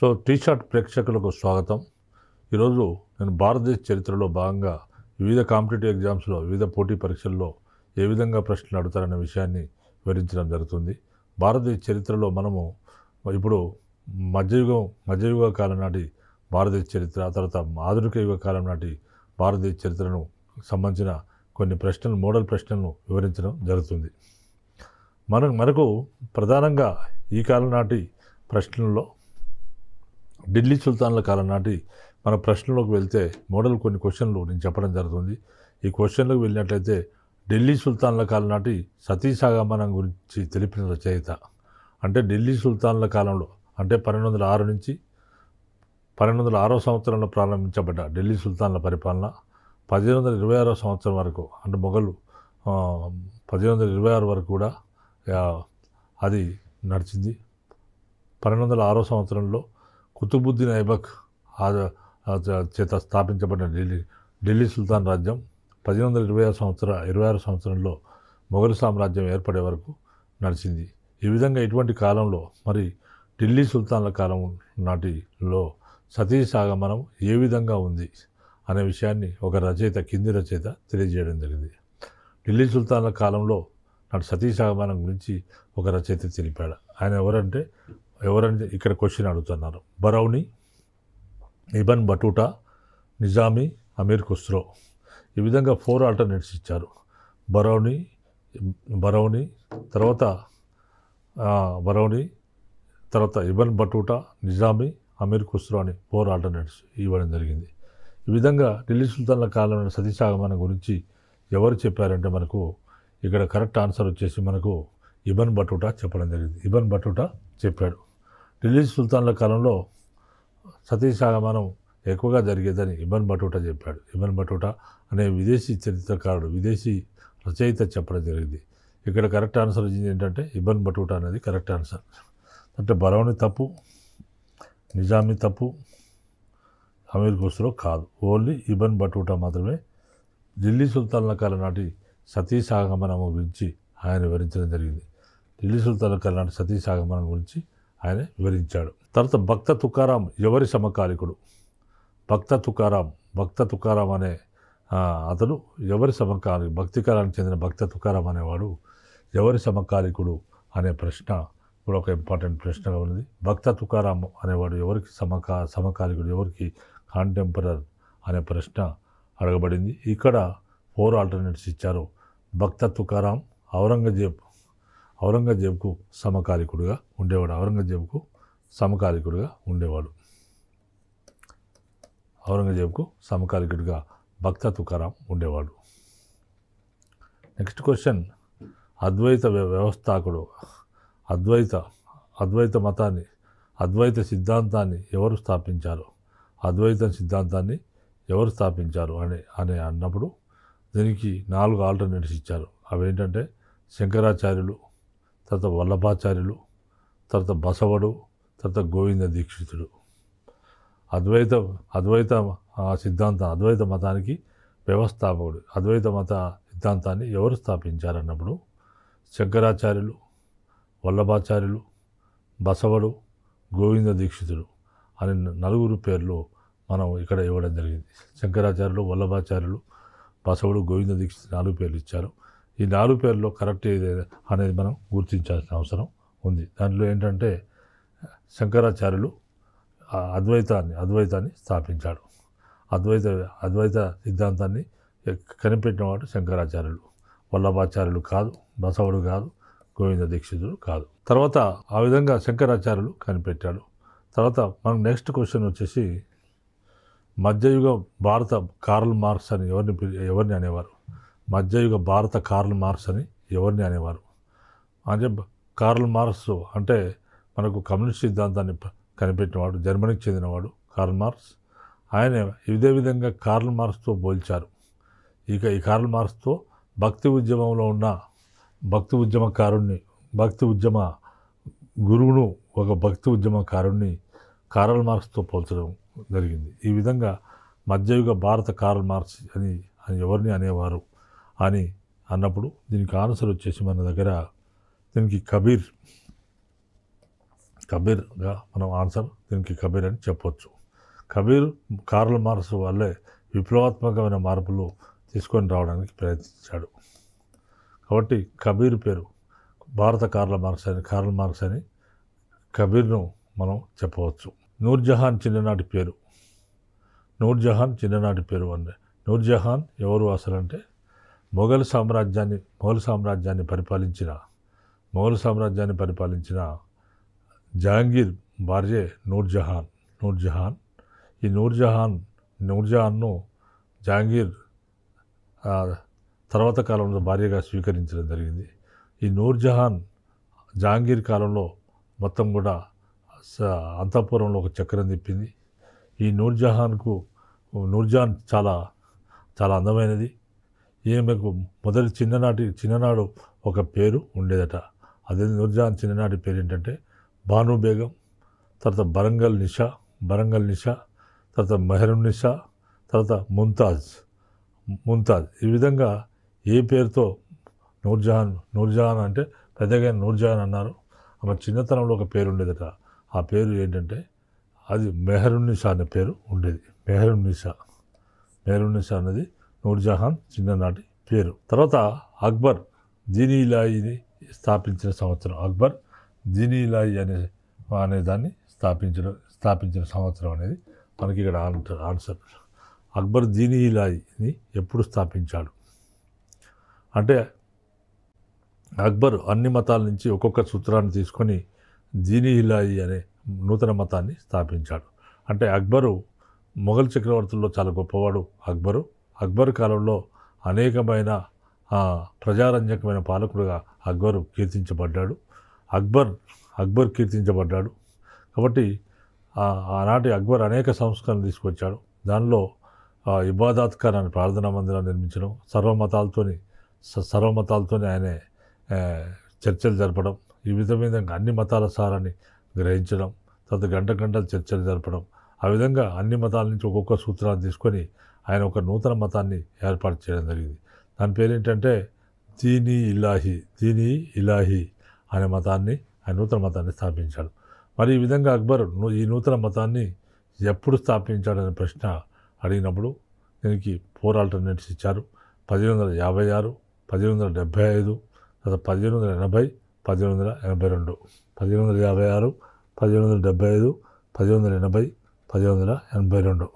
so T shirt ప్రేక్షకులకు స్వాగతం ఈరోజు నేను భారతదేశ చరిత్రలో భాగంగా వివిధ కాంపిటేటివ్ ఎగ్జామ్స్లో వివిధ పోటీ పరీక్షల్లో ఏ విధంగా ప్రశ్నలు అడుగుతారనే విషయాన్ని వివరించడం జరుగుతుంది భారతదేశ చరిత్రలో మనము ఇప్పుడు మధ్యయుగం మధ్యయుగ కాలం నాటి భారతదేశ చరిత్ర తర్వాత ఆధునిక యుగ కాలం నాటి భారతదేశ చరిత్రను సంబంధించిన కొన్ని ప్రశ్నలు మోడల్ ప్రశ్నలను వివరించడం జరుగుతుంది మన మనకు ప్రధానంగా ఈ కాలం నాటి ప్రశ్నల్లో ఢిల్లీ సుల్తాన్ల కాలం నాటి మన ప్రశ్నలోకి వెళ్తే మోడల్ కొన్ని క్వశ్చన్లు నేను చెప్పడం జరుగుతుంది ఈ క్వశ్చన్లకు వెళ్ళినట్లయితే ఢిల్లీ సుల్తాన్ల కాలం నాటి సతీసాగమనం గురించి తెలిపిన రచయిత అంటే ఢిల్లీ సుల్తాన్ల కాలంలో అంటే పన్నెండు వందల ఆరు నుంచి పన్నెండు వందల ఆరో సంవత్సరంలో ప్రారంభించబడ్డ ఢిల్లీ సుల్తాన్ల పరిపాలన పదిహేను వందల ఇరవై ఆరో సంవత్సరం వరకు అంటే మొఘలు పదిహేను వందల ఇరవై ఆరు వరకు కూడా అది నడిచింది పన్నెండు వందల ఆరో సంవత్సరంలో కుతుబుద్దీన్ ఐబక్ చేత స్థాపించబడిన ఢిల్లీ ఢిల్లీ సుల్తాన్ రాజ్యం పదిహేను వందల ఇరవై ఆరు సంవత్సర ఇరవై ఆరు సంవత్సరంలో మొఘల్ సామ్రాజ్యం ఏర్పడే వరకు నడిచింది ఈ విధంగా ఇటువంటి కాలంలో మరి ఢిల్లీ సుల్తాన్ల కాలం నాటిలో సతీ సాగమనం ఏ విధంగా ఉంది అనే విషయాన్ని ఒక రచయిత కింది రచయిత తెలియజేయడం జరిగింది ఢిల్లీ సుల్తాన్ల కాలంలో నాటి సతీ సాగమనం గురించి ఒక రచయిత తెలిపాడు ఆయన ఎవరంటే ఎవరని ఇక్కడ క్వశ్చన్ అడుగుతున్నారు బరౌని ఇబన్ బటూటా నిజామీ అమీర్ ఖుస్రో ఈ విధంగా ఫోర్ ఆల్టర్నేట్స్ ఇచ్చారు బరౌని బరౌని తర్వాత బరౌని తర్వాత ఇబన్ బటూటా నిజామీ అమీర్ ఖుస్రో అని ఫోర్ ఆల్టర్నేట్స్ ఇవ్వడం జరిగింది ఈ విధంగా ఢిల్లీ సుల్తాన్ల కాలంలో సతీసాగమనం గురించి ఎవరు చెప్పారంటే మనకు ఇక్కడ కరెక్ట్ ఆన్సర్ వచ్చేసి మనకు ఇబన్ బటూటా చెప్పడం జరిగింది ఇబన్ బటూటా చెప్పాడు ఢిల్లీ సుల్తాన్ల కాలంలో సతీష్ ఆగమనం ఎక్కువగా జరిగేదని ఇబన్ బటూటా చెప్పాడు ఇబన్ బటూటా అనే విదేశీ చరిత్రకారుడు విదేశీ రచయిత చెప్పడం జరిగింది ఇక్కడ కరెక్ట్ ఆన్సర్ వచ్చింది ఏంటంటే ఇబన్ బటూటా అనేది కరెక్ట్ ఆన్సర్ అంటే బలవని తప్పు నిజామి తప్పు అమీర్ ఖుస్రో కాదు ఓన్లీ ఇబన్ బటూటా మాత్రమే ఢిల్లీ సుల్తాన్ల కాలం నాటి సాగమనం గురించి ఆయన వివరించడం జరిగింది ఢిల్లీ సుల్తాన్ల కాలం నాటి సాగమనం గురించి ఆయన వివరించాడు తర్వాత భక్త తుకారాం ఎవరి సమకాలికుడు భక్త తుకారాం భక్త తుకారాం అనే అతను ఎవరి సమకాలి కాలానికి చెందిన భక్త తుకారాం అనేవాడు ఎవరి సమకాలికుడు అనే ప్రశ్న కూడా ఒక ఇంపార్టెంట్ ప్రశ్నగా ఉన్నది భక్త తుకారాం అనేవాడు ఎవరికి సమకా సమకాలికుడు ఎవరికి కాంటెంపరర్ అనే ప్రశ్న అడగబడింది ఇక్కడ ఫోర్ ఆల్టర్నేట్స్ ఇచ్చారు భక్త తుకారాం ఔరంగజేబ్ ఔరంగజేబ్కు సమకాలికుడుగా ఉండేవాడు ఔరంగజేబ్కు సమకాలికుడుగా ఉండేవాడు ఔరంగజేబ్కు సమకాలికుడిగా భక్త తుకారాం ఉండేవాడు నెక్స్ట్ క్వశ్చన్ అద్వైత వ్యవస్థాకుడు అద్వైత అద్వైత మతాన్ని అద్వైత సిద్ధాంతాన్ని ఎవరు స్థాపించారు అద్వైత సిద్ధాంతాన్ని ఎవరు స్థాపించారు అని అని అన్నప్పుడు దీనికి నాలుగు ఆల్టర్నేటివ్స్ ఇచ్చారు అవి ఏంటంటే శంకరాచార్యులు తర్వాత వల్లభాచార్యులు తర్వాత బసవడు తర్వాత గోవింద దీక్షితుడు అద్వైత అద్వైత సిద్ధాంతం అద్వైత మతానికి వ్యవస్థాపకుడు అద్వైత మత సిద్ధాంతాన్ని ఎవరు స్థాపించారన్నప్పుడు శంకరాచార్యులు వల్లభాచార్యులు బసవడు గోవింద దీక్షితుడు అనే నలుగురు పేర్లు మనం ఇక్కడ ఇవ్వడం జరిగింది శంకరాచార్యులు వల్లభాచార్యులు బసవుడు గోవింద దీక్షితుడు నాలుగు పేర్లు ఇచ్చారు ఈ నాలుగు పేర్లో కరెక్ట్ ఏది అనేది మనం గుర్తించాల్సిన అవసరం ఉంది దాంట్లో ఏంటంటే శంకరాచార్యులు అద్వైతాన్ని అద్వైతాన్ని స్థాపించాడు అద్వైత అద్వైత సిద్ధాంతాన్ని కనిపెట్టినవాడు శంకరాచార్యులు వల్లభాచార్యులు కాదు బసవుడు కాదు గోవింద దీక్షితుడు కాదు తర్వాత ఆ విధంగా శంకరాచార్యులు కనిపెట్టాడు తర్వాత మనం నెక్స్ట్ క్వశ్చన్ వచ్చేసి మధ్యయుగ భారత కార్ల్ మార్క్స్ అని ఎవరిని ఎవరిని అనేవారు మధ్యయుగ భారత కార్ల్ మార్క్స్ అని ఎవరిని అనేవారు అంటే కార్ల్ మార్క్స్ అంటే మనకు కమ్యూనిస్ట్ సిద్ధాంతాన్ని కనిపెట్టినవాడు జర్మనీకి చెందినవాడు కార్ల్ మార్క్స్ ఆయన ఇదే విధంగా కార్ల్ మార్క్స్తో పోల్చారు ఇక ఈ కార్ల్ మార్క్స్తో భక్తి ఉద్యమంలో ఉన్న భక్తి ఉద్యమకారుణ్ణి భక్తి ఉద్యమ గురువును ఒక భక్తి ఉద్యమకారుణ్ణి కార్ల్ మార్క్స్తో పోల్చడం జరిగింది ఈ విధంగా మధ్యయుగ భారత కార్ల్ మార్క్స్ అని ఎవరిని అనేవారు అని అన్నప్పుడు దీనికి ఆన్సర్ వచ్చేసి మన దగ్గర దీనికి కబీర్ కబీర్గా మనం ఆన్సర్ దీనికి కబీర్ అని చెప్పవచ్చు కబీర్ కార్ల మార్క్స్ వల్లే విప్లవాత్మకమైన మార్పులు తీసుకొని రావడానికి ప్రయత్నించాడు కాబట్టి కబీర్ పేరు భారత కార్ల మార్క్స్ అని కార్ల మార్క్స్ అని కబీర్ను మనం చెప్పవచ్చు నూర్జహాన్ చిన్ననాటి పేరు నూర్జహాన్ చిన్ననాటి పేరు అంటే నూర్జహాన్ ఎవరు అసలు అంటే మొఘల్ సామ్రాజ్యాన్ని మొఘల్ సామ్రాజ్యాన్ని పరిపాలించిన మొఘల్ సామ్రాజ్యాన్ని పరిపాలించిన జహాంగీర్ భార్యే నూర్జహాన్ నూర్జహాన్ ఈ నూర్జహాన్ నూర్జహాన్ను జహాంగీర్ తర్వాత కాలంలో భార్యగా స్వీకరించడం జరిగింది ఈ నూర్జహాన్ జహాంగీర్ కాలంలో మొత్తం కూడా అంతఃపురంలో ఒక చక్రం తిప్పింది ఈ నూర్జహాన్కు నూర్జహాన్ చాలా చాలా అందమైనది ఈమెకు మొదటి చిన్ననాటి చిన్ననాడు ఒక పేరు ఉండేదట అదే నూర్జహాన్ చిన్ననాటి పేరు ఏంటంటే భాను బేగం తర్వాత బరంగల్ నిషా బరంగల్ నిషా తర్వాత మెహరున్ నిషా తర్వాత ముంతాజ్ ముంతాజ్ ఈ విధంగా ఏ పేరుతో నూర్జహాన్ నూర్జహాన్ అంటే పెద్దగా నూర్జహాన్ అన్నారు ఆమె చిన్నతనంలో ఒక పేరు ఉండేదట ఆ పేరు ఏంటంటే అది మెహరున్ నిషా అనే పేరు ఉండేది మెహరున్ నిషా మెహరున్ నిషా అనేది నూర్జహాన్ చిన్ననాటి పేరు తర్వాత అక్బర్ దీనీలాయిని స్థాపించిన సంవత్సరం అక్బర్ దీనీలాయి అనే అనే దాన్ని స్థాపించడం స్థాపించిన సంవత్సరం అనేది మనకి ఇక్కడ ఆన్సర్ అక్బర్ దీనీలాయిని ఎప్పుడు స్థాపించాడు అంటే అక్బర్ అన్ని మతాల నుంచి ఒక్కొక్క సూత్రాన్ని తీసుకొని దీనీలాయి అనే నూతన మతాన్ని స్థాపించాడు అంటే అక్బరు మొఘల్ చక్రవర్తుల్లో చాలా గొప్పవాడు అక్బరు అక్బర్ కాలంలో అనేకమైన ప్రజారంజకమైన పాలకుడుగా అక్బరు కీర్తించబడ్డాడు అక్బర్ అక్బర్ కీర్తించబడ్డాడు కాబట్టి ఆనాటి అక్బర్ అనేక సంస్కరణలు తీసుకొచ్చాడు దానిలో ఇబాదాత్ ఖాన్ అని ప్రార్థనా మందిరం నిర్మించడం సర్వమతాలతోని సర్వమతాలతోని ఆయన చర్చలు జరపడం ఈ విధమైన అన్ని మతాల సారాన్ని గ్రహించడం తర్వాత గంట గంటలు చర్చలు జరపడం ఆ విధంగా అన్ని మతాల నుంచి ఒక్కొక్క సూత్రాలు తీసుకొని ఆయన ఒక నూతన మతాన్ని ఏర్పాటు చేయడం జరిగింది దాని పేరేంటంటే దీని ఇలాహి దీని ఇలాహి అనే మతాన్ని ఆయన నూతన మతాన్ని స్థాపించాడు మరి ఈ విధంగా అక్బర్ ఈ నూతన మతాన్ని ఎప్పుడు స్థాపించాడనే ప్రశ్న అడిగినప్పుడు దీనికి ఫోర్ ఆల్టర్నేట్స్ ఇచ్చారు పదిహేను వందల యాభై ఆరు పదిహేను వందల డెబ్భై ఐదు తర్వాత పదిహేను వందల ఎనభై పదిహేను వందల ఎనభై రెండు పదిహేను వందల యాభై ఆరు పదిహేను వందల డెబ్భై ఐదు పదిహేను వందల ఎనభై పదిహేను వందల ఎనభై రెండు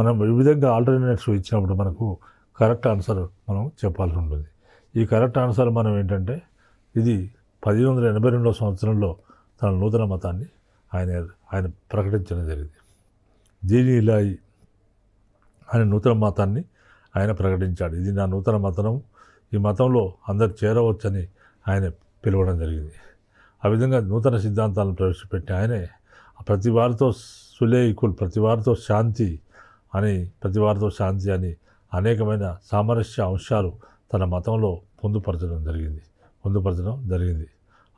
మనం ఈ విధంగా ఆల్టర్నేట్స్ ఇచ్చినప్పుడు మనకు కరెక్ట్ ఆన్సర్ మనం చెప్పాల్సి ఉంటుంది ఈ కరెక్ట్ ఆన్సర్ మనం ఏంటంటే ఇది పదిహేను వందల ఎనభై రెండవ సంవత్సరంలో తన నూతన మతాన్ని ఆయన ఆయన ప్రకటించడం జరిగింది దీని ఇలా ఆయన నూతన మతాన్ని ఆయన ప్రకటించాడు ఇది నా నూతన మతం ఈ మతంలో అందరు చేరవచ్చని ఆయన పిలవడం జరిగింది ఆ విధంగా నూతన సిద్ధాంతాలను ప్రవేశపెట్టి ఆయనే ప్రతి వారితో సులే ఈక్వల్ ప్రతి వారితో శాంతి అని ప్రతివారితో శాంతి అని అనేకమైన సామరస్య అంశాలు తన మతంలో పొందుపరచడం జరిగింది పొందుపరచడం జరిగింది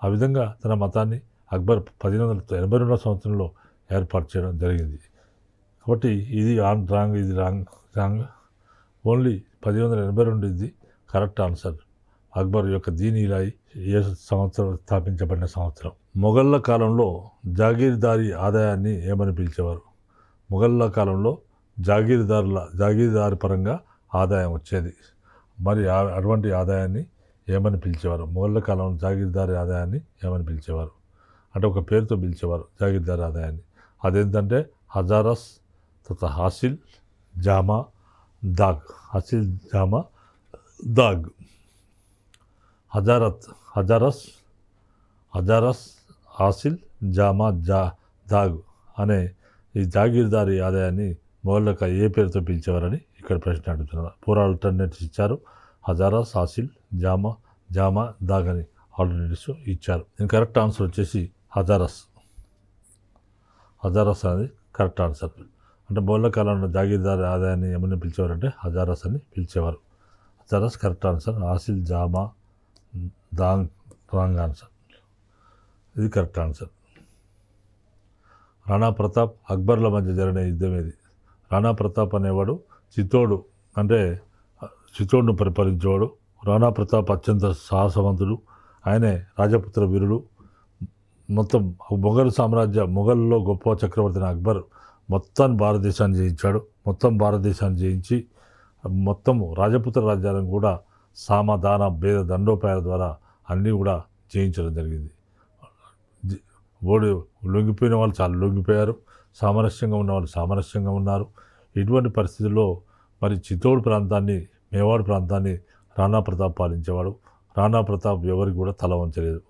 ఆ విధంగా తన మతాన్ని అక్బర్ పదిహేను వందల ఎనభై రెండవ సంవత్సరంలో ఏర్పాటు చేయడం జరిగింది కాబట్టి ఇది ఆన్ రాంగ్ ఇది రాంగ్ రాంగ్ ఓన్లీ పదిహేను వందల ఎనభై రెండు ఇది కరెక్ట్ ఆన్సర్ అక్బర్ యొక్క దీని ఇలా ఏ సంవత్సరం స్థాపించబడిన సంవత్సరం మొఘళ్ళ కాలంలో జాగీర్దారీ ఆదాయాన్ని ఏమని పిలిచేవారు మొఘళ్ళ కాలంలో జాగీరుదారుల జాగీరుదారు పరంగా ఆదాయం వచ్చేది మరి అటువంటి ఆదాయాన్ని ఏమని పిలిచేవారు మొగళ్ళ కాలంలో జాగీర్దారి ఆదాయాన్ని ఏమని పిలిచేవారు అంటే ఒక పేరుతో పిలిచేవారు జాగీర్దారి ఆదాయాన్ని అదేంటంటే హజారస్ తత హాసిల్ జామా దాగ్ హాసిల్ జామా దాగ్ హజారత్ హజారస్ హజారస్ హాసిల్ జామా జా దాగ్ అనే ఈ జాగీర్దారి ఆదాయాన్ని మొగళ్ళక ఏ పేరుతో పిలిచేవారని ఇక్కడ ప్రశ్న అడుగుతున్నారు ఫోర్ ఆల్టర్నేటివ్స్ ఇచ్చారు హజారా సాసిల్ జామా జామా దాగ్ అని ఆల్టర్నేటివ్స్ ఇచ్చారు దీని కరెక్ట్ ఆన్సర్ వచ్చేసి హజారస్ హజారస్ అనేది కరెక్ట్ ఆన్సర్ అంటే మొగళ్ళ కాలంలో జాగీర్దార్ ఆదాయాన్ని ఏమని పిలిచేవారంటే హజారస్ అని పిలిచేవారు హజారస్ కరెక్ట్ ఆన్సర్ ఆసిల్ జామా దాంగ్ రాంగ్ ఆన్సర్ ఇది కరెక్ట్ ఆన్సర్ రాణా ప్రతాప్ అక్బర్ల మధ్య జరిగిన యుద్ధం ఇది రాణా ప్రతాప్ అనేవాడు చిత్తోడు అంటే చిత్తోడును పరిపాలించేవాడు రాణా ప్రతాప్ అత్యంత సాహసవంతుడు ఆయనే రాజపుత్ర వీరుడు మొత్తం మొఘల్ సామ్రాజ్య మొఘల్లో గొప్ప చక్రవర్తిని అక్బర్ మొత్తం భారతదేశాన్ని జయించాడు మొత్తం భారతదేశాన్ని జయించి మొత్తం రాజపుత్ర రాజ్యాలను కూడా సామధాన భేద దండోపాయాల ద్వారా అన్నీ కూడా జయించడం జరిగింది ఓడి లొంగిపోయిన వాళ్ళు చాలా లొంగిపోయారు సామరస్యంగా ఉన్నవాళ్ళు సామరస్యంగా ఉన్నారు ఇటువంటి పరిస్థితుల్లో మరి చిత్తోడు ప్రాంతాన్ని మేవాడు ప్రాంతాన్ని రాణా ప్రతాప్ పాలించేవాడు రాణా ప్రతాప్ ఎవరికి కూడా తల వంచలేదు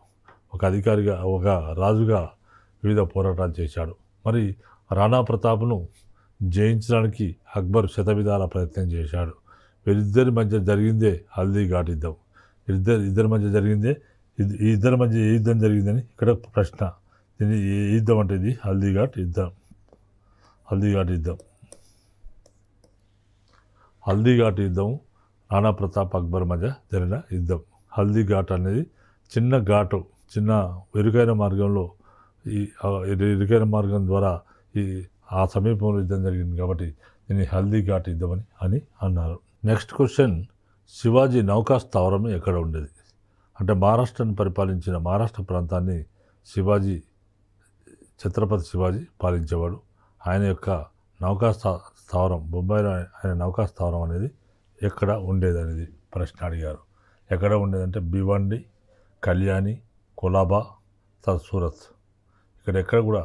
ఒక అధికారిగా ఒక రాజుగా వివిధ పోరాటాలు చేశాడు మరి రాణా ప్రతాప్ను జయించడానికి అక్బర్ శతవిధాల ప్రయత్నం చేశాడు వీరిద్దరి మధ్య జరిగిందే హల్దీ ఘాటిద్దాం ఇద్దరు ఇద్దరి మధ్య జరిగిందే ఇద్దరి మధ్య ఏ యుద్ధం జరిగిందని ఇక్కడ ప్రశ్న దీన్ని ఏ యుద్ధం అంటే ఇది హల్దీ ఘాట్ యుద్ధం హల్దీ ఘాట్ యుద్ధం హల్దీ ఘాట్ యుద్ధం నానా ప్రతాప్ అక్బర్ మధ్య జరిగిన యుద్ధం హల్దీ ఘాట్ అనేది చిన్న ఘాటు చిన్న ఇరుకైన మార్గంలో ఈ ఇరుకైన మార్గం ద్వారా ఈ ఆ సమీపంలో యుద్ధం జరిగింది కాబట్టి దీన్ని హల్దీ ఘాట్ యుద్ధం అని అని అన్నారు నెక్స్ట్ క్వశ్చన్ శివాజీ నౌకా స్థావరం ఎక్కడ ఉండేది అంటే మహారాష్ట్రను పరిపాలించిన మహారాష్ట్ర ప్రాంతాన్ని శివాజీ ఛత్రపతి శివాజీ పాలించేవాడు ఆయన యొక్క నౌకా స్థావరం బొంబాయిలో ఆయన నౌకా స్థావరం అనేది ఎక్కడ ఉండేదనేది ప్రశ్న అడిగారు ఎక్కడ ఉండేదంటే భివండి కళ్యాణి కొలాబా సూరత్ ఇక్కడ ఎక్కడ కూడా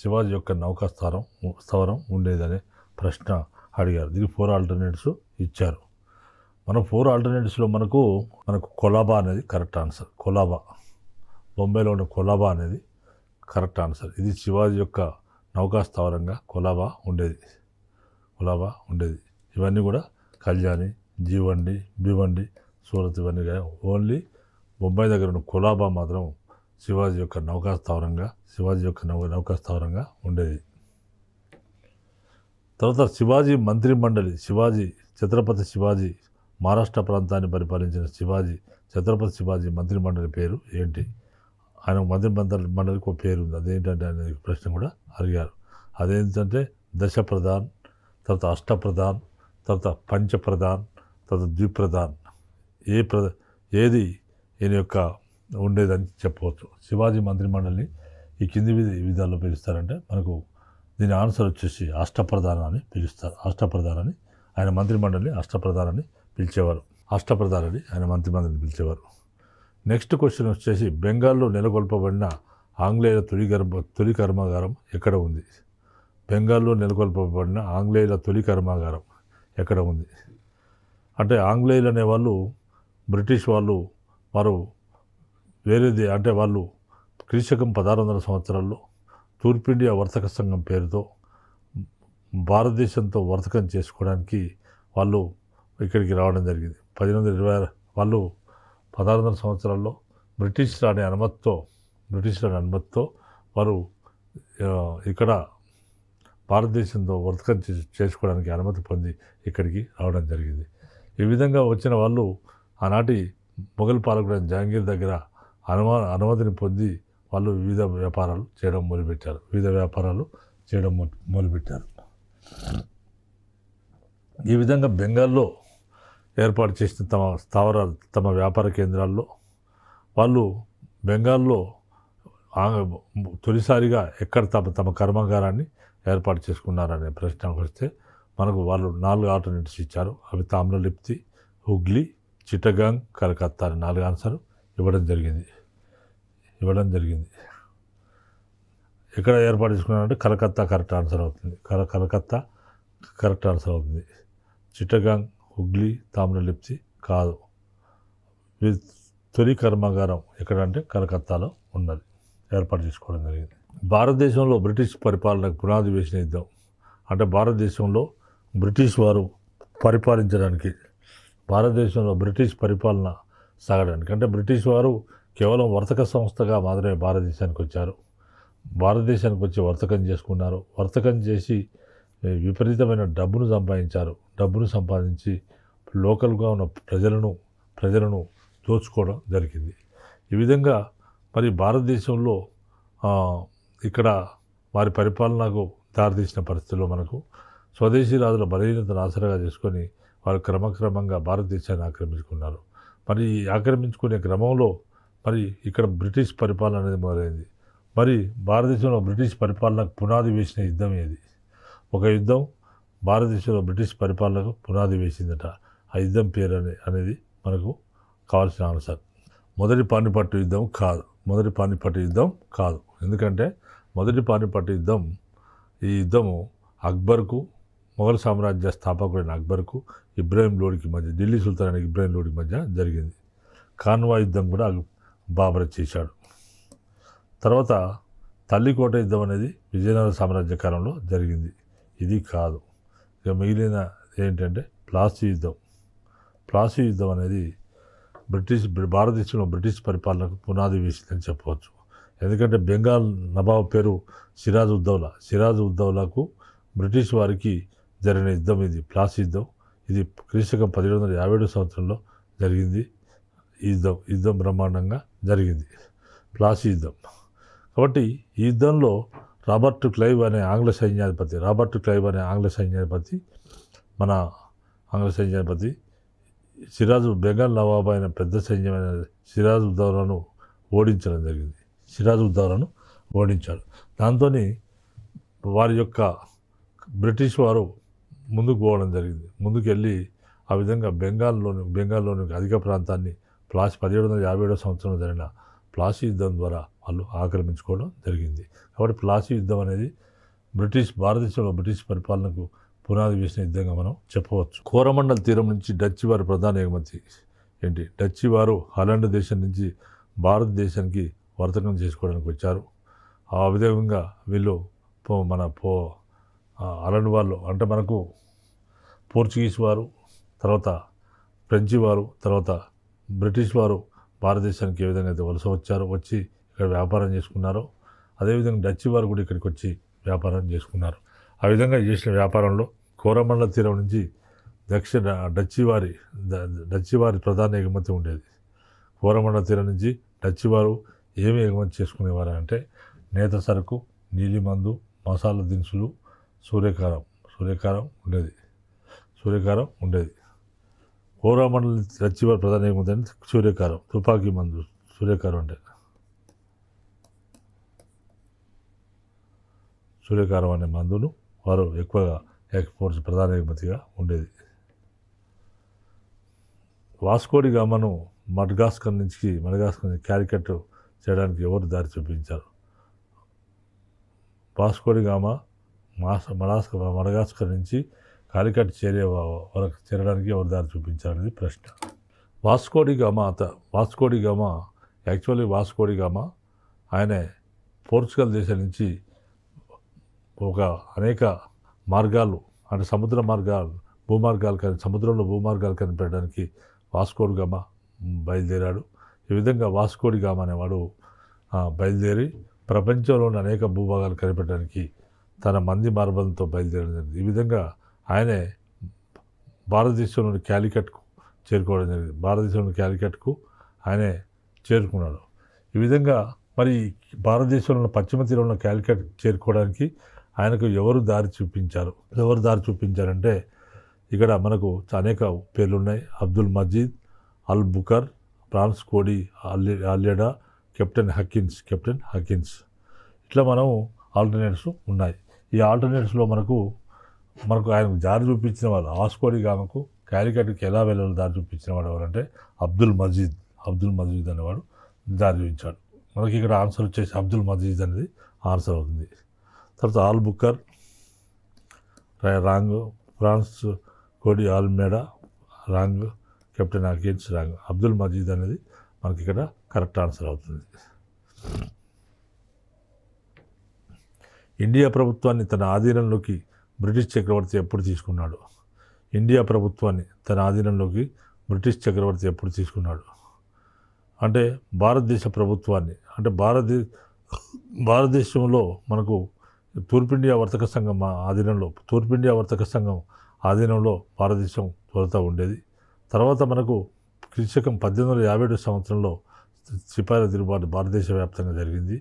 శివాజీ యొక్క నౌకా స్థావరం స్థావరం ఉండేదనే ప్రశ్న అడిగారు దీనికి ఫోర్ ఆల్టర్నేట్స్ ఇచ్చారు మన ఫోర్ ఆల్టర్నేటివ్స్లో మనకు మనకు కొలాబా అనేది కరెక్ట్ ఆన్సర్ కొలాబా బొంబాయిలో ఉన్న కొలాబా అనేది కరెక్ట్ ఆన్సర్ ఇది శివాజీ యొక్క నౌకాస్థావరంగా కులాబా ఉండేది కొలాబా ఉండేది ఇవన్నీ కూడా కళ్యాణి జీవండి భివండి సూరత్ ఇవన్నీ ఓన్లీ బొంబాయి దగ్గర ఉన్న కొలాబా మాత్రం శివాజీ యొక్క నౌకాస్థావరంగా శివాజీ యొక్క నౌ నౌకాస్థావరంగా ఉండేది తర్వాత శివాజీ మంత్రి మండలి శివాజీ ఛత్రపతి శివాజీ మహారాష్ట్ర ప్రాంతాన్ని పరిపాలించిన శివాజీ ఛత్రపతి శివాజీ మంత్రి మండలి పేరు ఏంటి ఆయన మందిర మండలి మండలికి ఒక పేరు ఉంది అదేంటంటే అనేది ప్రశ్న కూడా అడిగారు అదేంటంటే దశ ప్రధాన్ తర్వాత అష్ట ప్రధాన్ తర్వాత పంచ ప్రధాన్ తర్వాత ద్విప్రధాన్ ఏ ప్ర ఏది ఈయన యొక్క ఉండేదని చెప్పవచ్చు శివాజీ మంత్రి మండలిని ఈ కింది విధాల్లో పిలుస్తారంటే మనకు దీని ఆన్సర్ వచ్చేసి అష్టప్రధాన అని పిలుస్తారు అష్టప్రధానని అని ఆయన మంత్రిమండలిని అష్టప్రధాన అని పిలిచేవారు అష్టప్రధాన అని ఆయన మంత్రిమండలిని పిలిచేవారు నెక్స్ట్ క్వశ్చన్ వచ్చేసి బెంగాల్లో నెలకొల్పబడిన ఆంగ్లేయుల తొలి కర్మ తొలి కర్మాగారం ఎక్కడ ఉంది బెంగాల్లో నెలకొల్పబడిన ఆంగ్లేయుల తొలి కర్మాగారం ఎక్కడ ఉంది అంటే ఆంగ్లేయులు అనేవాళ్ళు బ్రిటిష్ వాళ్ళు వారు వేరేది అంటే వాళ్ళు క్రీశకం పదహారు వందల సంవత్సరాల్లో తూర్పిండియా వర్తక సంఘం పేరుతో భారతదేశంతో వర్తకం చేసుకోవడానికి వాళ్ళు ఇక్కడికి రావడం జరిగింది వందల ఇరవై వాళ్ళు పదహారు వందల సంవత్సరాల్లో బ్రిటిష్ రాని అనుమతితో బ్రిటిష్ రాని అనుమతితో వారు ఇక్కడ భారతదేశంతో వర్తకం చేసుకోవడానికి అనుమతి పొంది ఇక్కడికి రావడం జరిగింది ఈ విధంగా వచ్చిన వాళ్ళు ఆనాటి మొఘల్ పాలకుడైన జహాంగీర్ దగ్గర అనుమా అనుమతిని పొంది వాళ్ళు వివిధ వ్యాపారాలు చేయడం మొదలుపెట్టారు వివిధ వ్యాపారాలు చేయడం మొదలుపెట్టారు ఈ విధంగా బెంగాల్లో ఏర్పాటు చేసిన తమ స్థావరాలు తమ వ్యాపార కేంద్రాల్లో వాళ్ళు బెంగాల్లో తొలిసారిగా ఎక్కడ తమ తమ కర్మాగారాన్ని ఏర్పాటు చేసుకున్నారనే ప్రశ్న వస్తే మనకు వాళ్ళు నాలుగు ఆల్టర్నేటివ్స్ ఇచ్చారు అవి తామ్రలిప్తి హుగ్లీ చిట్టగాంగ్ కలకత్తా అని నాలుగు ఆన్సర్ ఇవ్వడం జరిగింది ఇవ్వడం జరిగింది ఎక్కడ ఏర్పాటు చేసుకున్నారంటే కలకత్తా కరెక్ట్ ఆన్సర్ అవుతుంది కల కలకత్తా కరెక్ట్ ఆన్సర్ అవుతుంది చిట్టగాంగ్ హుగ్లీ తామ్రలిప్తి కాదు తొలి కర్మాగారం ఎక్కడంటే కలకత్తాలో ఉన్నది ఏర్పాటు చేసుకోవడం జరిగింది భారతదేశంలో బ్రిటిష్ పరిపాలనకు పునాది వేసిన యుద్ధం అంటే భారతదేశంలో బ్రిటిష్ వారు పరిపాలించడానికి భారతదేశంలో బ్రిటిష్ పరిపాలన సాగడానికి అంటే బ్రిటిష్ వారు కేవలం వర్తక సంస్థగా మాత్రమే భారతదేశానికి వచ్చారు భారతదేశానికి వచ్చి వర్తకం చేసుకున్నారు వర్తకం చేసి విపరీతమైన డబ్బును సంపాదించారు డబ్బును సంపాదించి లోకల్గా ఉన్న ప్రజలను ప్రజలను దోచుకోవడం జరిగింది ఈ విధంగా మరి భారతదేశంలో ఇక్కడ వారి పరిపాలనకు దారితీసిన పరిస్థితుల్లో మనకు స్వదేశీ రాజుల బలహీనతను ఆసరగా చేసుకొని వారు క్రమక్రమంగా భారతదేశాన్ని ఆక్రమించుకున్నారు మరి ఈ ఆక్రమించుకునే క్రమంలో మరి ఇక్కడ బ్రిటిష్ పరిపాలన అనేది మొదలైంది మరి భారతదేశంలో బ్రిటిష్ పరిపాలనకు పునాది వేసిన యుద్ధం ఏది ఒక యుద్ధం భారతదేశంలో బ్రిటిష్ పరిపాలనకు పునాది వేసిందట ఆ యుద్ధం పేరు అనే అనేది మనకు కావాల్సిన ఆన్సర్ మొదటి పానిపట్టు యుద్ధం కాదు మొదటి పానిపట్టు యుద్ధం కాదు ఎందుకంటే మొదటి పానిపట్టు యుద్ధం ఈ యుద్ధము అక్బర్కు మొఘల్ సామ్రాజ్య స్థాపకుడైన అక్బర్కు ఇబ్రాహిం లోడికి మధ్య ఢిల్లీ సుల్తాన్ అయిన ఇబ్రాహిం లోడికి మధ్య జరిగింది కాన్వా యుద్ధం కూడా బాబర్ చేశాడు తర్వాత తల్లికోట యుద్ధం అనేది విజయనగర సామ్రాజ్య కాలంలో జరిగింది ఇది కాదు ఇక మిగిలిన ఏంటంటే ప్లాసీ యుద్ధం ప్లాసీ యుద్ధం అనేది బ్రిటిష్ భారతదేశంలో బ్రిటిష్ పరిపాలనకు పునాది వేసిందని చెప్పవచ్చు ఎందుకంటే బెంగాల్ నవాబ్ పేరు సిరాజ్ ఉద్దౌలా సిరాజ్ ఉద్దౌలాకు బ్రిటిష్ వారికి జరిగిన యుద్ధం ఇది ప్లాసీ యుద్ధం ఇది క్రీస్తకం పదిహేడు వందల యాభై ఏడు సంవత్సరంలో జరిగింది యుద్ధం యుద్ధం బ్రహ్మాండంగా జరిగింది ప్లాసీ యుద్ధం కాబట్టి ఈ యుద్ధంలో రాబర్ట్ క్లైవ్ అనే ఆంగ్ల సైన్యాధిపతి రాబర్ట్ క్లైవ్ అనే ఆంగ్ల సైన్యాధిపతి మన ఆంగ్ల సైన్యాధిపతి సిరాజ్ బెంగాల్ నవాబ్ అయిన పెద్ద సైన్యమైన సిరాజ్ ఉద్దౌరాను ఓడించడం జరిగింది సిరాజ్ ఉద్దౌరాను ఓడించాడు దాంతో వారి యొక్క బ్రిటిష్ వారు ముందుకు పోవడం జరిగింది ముందుకు వెళ్ళి ఆ విధంగా బెంగాల్లోని బెంగాల్లోని అధిక ప్రాంతాన్ని ప్లాస్ పదిహేడు వందల యాభై ఏడో సంవత్సరంలో జరిగిన ప్లాసీ యుద్ధం ద్వారా వాళ్ళు ఆక్రమించుకోవడం జరిగింది కాబట్టి ప్లాసీ యుద్ధం అనేది బ్రిటిష్ భారతదేశంలో బ్రిటిష్ పరిపాలనకు పునాది వేసిన యుద్ధంగా మనం చెప్పవచ్చు కోరమండల్ తీరం నుంచి డచ్ వారి ప్రధాన ఎగుమతి ఏంటి డచ్ వారు హాలండ్ దేశం నుంచి భారతదేశానికి వర్తకం చేసుకోవడానికి వచ్చారు ఆ విధంగా వీళ్ళు పో మన పో అలాంటి వాళ్ళు అంటే మనకు పోర్చుగీస్ వారు తర్వాత ఫ్రెంచి వారు తర్వాత బ్రిటిష్ వారు భారతదేశానికి ఏ విధంగా అయితే వలస వచ్చారో వచ్చి ఇక్కడ వ్యాపారం చేసుకున్నారో అదేవిధంగా డచ్ వారు కూడా ఇక్కడికి వచ్చి వ్యాపారం చేసుకున్నారు ఆ విధంగా చేసిన వ్యాపారంలో కోరమండల తీరం నుంచి దక్షిణ డచ్చివారి వారి వారి ప్రధాన ఎగుమతి ఉండేది కోరమండల తీరం నుంచి డచ్చివారు వారు ఏమి ఎగుమతి చేసుకునేవారు అంటే నేత సరుకు నీలిమందు మసాలా దినుసులు సూర్యకారం సూర్యకారం ఉండేది సూర్యకారం ఉండేది హోరామండల్ సచివ ప్రధాని ఏముందంటే సూర్యకారం తుపాకీ మందు సూర్యకారం అంటే సూర్యకారం అనే మందును వారు ఎక్కువగా ఎక్స్పోర్ట్స్ ప్రధాన ఎగుమతిగా ఉండేది వాస్కోడి గామను మడ్గాస్కర్ నుంచి మడగాస్కర్ నుంచి క్యారికెట్ చేయడానికి ఎవరు దారి చూపించారు వాస్కోడి గామ మాస్ మడాస్కర్ మడగాస్కర్ నుంచి కాలికట్ చేరే వరకు చేరడానికి ఎవరు దారి చూపించాలనేది ప్రశ్న వాస్కోడి గమ అత Vasco da Gama actually Vasco da Gama ఆయనే పోర్చుగల్ దేశం నుంచి ఒక అనేక మార్గాలు అంటే సముద్ర మార్గాలు భూమార్గాలు కానీ సముద్రంలో భూమార్గాలు కనిపెట్టడానికి వాస్కోడి గమ బయలుదేరాడు ఈ విధంగా వాస్కోడి గమ అనేవాడు బయలుదేరి ప్రపంచంలోని అనేక భూభాగాలు కనిపెట్టడానికి తన మంది మార్బలంతో బయలుదేరడం జరిగింది ఈ విధంగా ఆయనే భారతదేశంలోని క్యాలికట్కు చేరుకోవడం జరిగింది భారతదేశంలోని క్యాలికట్కు ఆయనే చేరుకున్నాడు ఈ విధంగా మరి భారతదేశంలో పశ్చిమ తీరంలో క్యాలికట్ చేరుకోవడానికి ఆయనకు ఎవరు దారి చూపించారు ఎవరు దారి చూపించారంటే ఇక్కడ మనకు అనేక పేర్లు ఉన్నాయి Abdul Majid Albuquerque Francisco అల్లె Almeida Captain Hawkins Captain Hawkins ఇట్లా మనం ఆల్టర్నేట్స్ ఉన్నాయి ఈ ఆల్టర్నేట్స్లో మనకు మనకు ఆయనకు దారి చూపించిన వాళ్ళు ఆస్కోడి ఆమెకు క్యాలికట్కి ఎలా వెళ్ళాలో దారి చూపించిన వాడు ఎవరంటే అబ్దుల్ మజీద్ అబ్దుల్ మజీద్ అనేవాడు దారి చూపించాడు మనకి ఇక్కడ ఆన్సర్ వచ్చేసి అబ్దుల్ మజీద్ అనేది ఆన్సర్ అవుతుంది తర్వాత Albuquerque wrong Francisco Almeida wrong Captain Hawkins wrong Abdul Majid అనేది మనకి ఇక్కడ కరెక్ట్ ఆన్సర్ అవుతుంది ఇండియా ప్రభుత్వాన్ని తన ఆధీనంలోకి బ్రిటిష్ చక్రవర్తి ఎప్పుడు తీసుకున్నాడు ఇండియా ప్రభుత్వాన్ని తన ఆధీనంలోకి బ్రిటిష్ చక్రవర్తి ఎప్పుడు తీసుకున్నాడు అంటే భారతదేశ ప్రభుత్వాన్ని అంటే భారతదేశ భారతదేశంలో మనకు తూర్పు ఇండియా వర్తక సంఘం మా ఆధీనంలో తూర్పు ఇండియా వర్తక సంఘం ఆధీనంలో భారతదేశం కొరత ఉండేది తర్వాత మనకు క్రిశకం పద్దెనిమిది వందల యాభై ఏడు సంవత్సరంలో సిపాయిల తిరుగుబాటు భారతదేశ వ్యాప్తంగా జరిగింది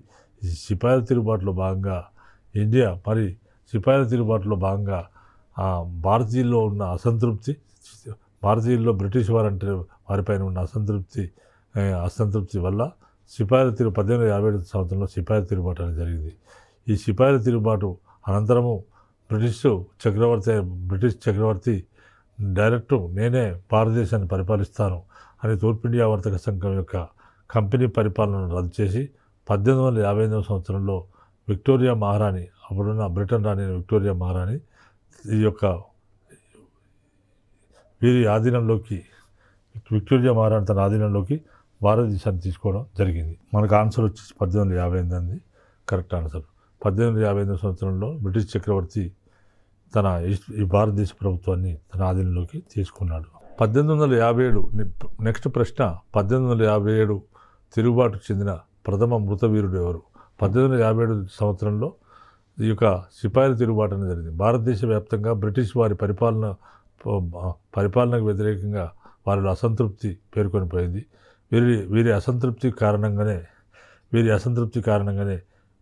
ఈ సిపాయిల తిరుగుబాటులో భాగంగా ఇండియా మరి సిపాయిల తిరుగుబాటులో భాగంగా భారతీయుల్లో ఉన్న అసంతృప్తి భారతీయుల్లో బ్రిటిష్ వారంటే వారిపైన ఉన్న అసంతృప్తి అసంతృప్తి వల్ల సిపాయిల తిరుగు పద్దెనిమిది యాభై ఐదు సంవత్సరంలో సిపాయిల తిరుగుబాటు అనేది జరిగింది ఈ సిపాయిల తిరుగుబాటు అనంతరము బ్రిటిష్ చక్రవర్తి బ్రిటిష్ చక్రవర్తి డైరెక్ట్ నేనే భారతదేశాన్ని పరిపాలిస్తాను అని తూర్పు ఇండియా వర్తక సంఘం యొక్క కంపెనీ పరిపాలనను రద్దు చేసి పద్దెనిమిది వందల యాభై ఎనిమిదవ సంవత్సరంలో విక్టోరియా మహారాణి అప్పుడున్న బ్రిటన్ రాణి విక్టోరియా మహారాణి ఈ యొక్క వీరి ఆధీనంలోకి విక్టోరియా మహారాణి తన ఆధీనంలోకి భారతదేశాన్ని తీసుకోవడం జరిగింది మనకు ఆన్సర్ వచ్చేసి పద్దెనిమిది యాభై ఎనిమిది అంది కరెక్ట్ ఆన్సర్ పద్దెనిమిది యాభై ఎనిమిది సంవత్సరంలో బ్రిటిష్ చక్రవర్తి తన ఈ భారతదేశ ప్రభుత్వాన్ని తన ఆధీనంలోకి తీసుకున్నాడు పద్దెనిమిది వందల యాభై ఏడు నెక్స్ట్ ప్రశ్న పద్దెనిమిది వందల యాభై ఏడు తిరుగుబాటుకు చెందిన ప్రథమ మృతవీరుడు ఎవరు పద్దెనిమిది వందల యాభై ఏడు సంవత్సరంలో ఈ యొక్క సిపాయిల తిరుగుబాటు అనేది జరిగింది భారతదేశ వ్యాప్తంగా బ్రిటిష్ వారి పరిపాలన పరిపాలనకు వ్యతిరేకంగా వారిలో అసంతృప్తి పేర్కొని పోయింది వీరి వీరి అసంతృప్తి కారణంగానే వీరి అసంతృప్తి కారణంగానే